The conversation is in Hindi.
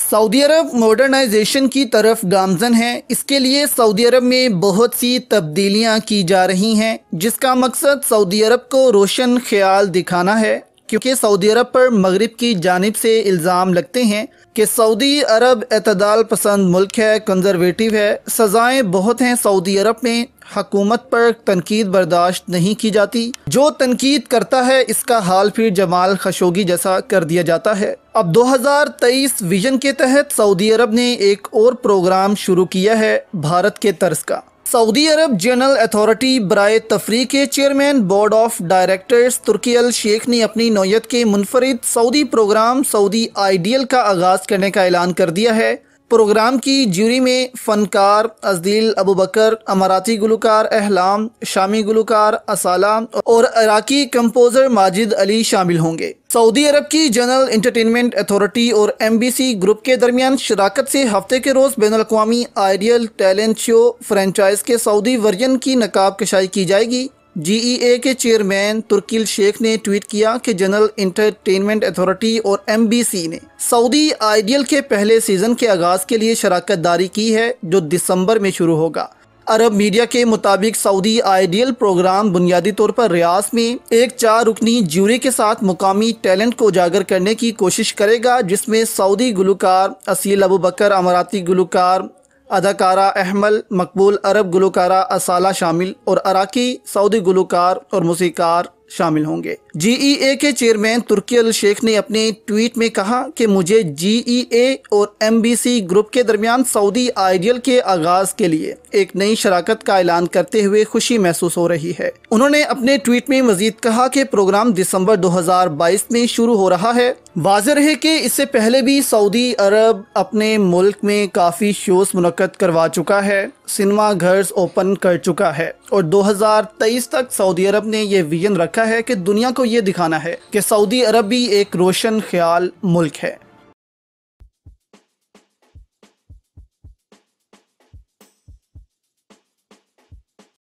सऊदी अरब मॉडर्नाइजेशन की तरफ गामजन है इसके लिए सऊदी अरब में बहुत सी तब्दीलियां की जा रही हैं जिसका मकसद सऊदी अरब को रोशन ख्याल दिखाना है क्योंकि सऊदी अरब पर मगरब की जानब से इल्ज़ाम लगते हैं कि सऊदी अरब अतदाल पसंद मुल्क है कंजरवेटिव है सज़ाएँ बहुत हैं सऊदी अरब में हकूमत पर तनकीद बर्दाश्त नहीं की जाती जो तनकीद करता है इसका हाल फिर जमाल खशोगी जैसा कर दिया जाता है अब 2023 विजन के तहत सऊदी अरब ने एक और प्रोग्राम शुरू किया है भारत के तर्ज का सऊदी अरब जनरल अथॉरिटी बरए तफरी के chairman board of directors Turki Al Sheikh ने अपनी नोयत के मुनफरद सऊदी प्रोग्राम सऊदी आइडियल का आगाज़ करने का ऐलान कर दिया है प्रोग्राम की ज्यूरी में फ़नकार अजदील अबू बकर अमाराती गुलकार अहलाम शामी गुलकार असाला और इराकी कंपोज़र माजिद अली शामिल होंगे सऊदी अरब की जनरल इंटरटेनमेंट अथॉरिटी और एम बी सी ग्रुप के दरमियान शराकत से हफ्ते के रोज़ बैन अवी आइडियल टैलेंट शो फ्रेंचाइज के सऊदी वर्जन की नकाब कशाई की जाएगी जीईए e के चेयरमैन तुर्किल शेख ने ट्वीट किया कि जनरल इंटरटेनमेंट अथॉरिटी और एमबीसी ने सऊदी आइडियल के पहले सीजन के आगाज के लिए शराकत दारी की है जो दिसंबर में शुरू होगा अरब मीडिया के मुताबिक सऊदी आइडियल प्रोग्राम बुनियादी तौर पर रियाज में एक चार रुकनी ज्यूरी के साथ मुकामी टैलेंट को उजागर करने की कोशिश करेगा जिसमें सऊदी गुलकार असील अबू बकर अमराती गुलकार अदाकारा अहमल मकबूल अरब गुलकारा असाला शामिल और अराकी सऊदी गुलकार और मूसीकार शामिल होंगे जीईए e के चेयरमैन तुर्की अल शेख ने अपने ट्वीट में कहा कि मुझे जीईए e और एमबीसी ग्रुप के दरमियान सऊदी आइडियल के आगाज के लिए एक नई शराकत का ऐलान करते हुए खुशी महसूस हो रही है उन्होंने अपने ट्वीट में मजीद कहा कि प्रोग्राम दिसंबर 2022 में शुरू हो रहा है वाजर है कि इससे पहले भी सऊदी अरब अपने मुल्क में काफ़ी शोज मुनद करवा चुका है सिनेमा घर ओपन कर चुका है और दो तक सऊदी अरब ने यह विजन रखा लिखा है कि दुनिया को ये दिखाना है कि सऊदी अरब भी एक रोशन ख्याल मुल्क है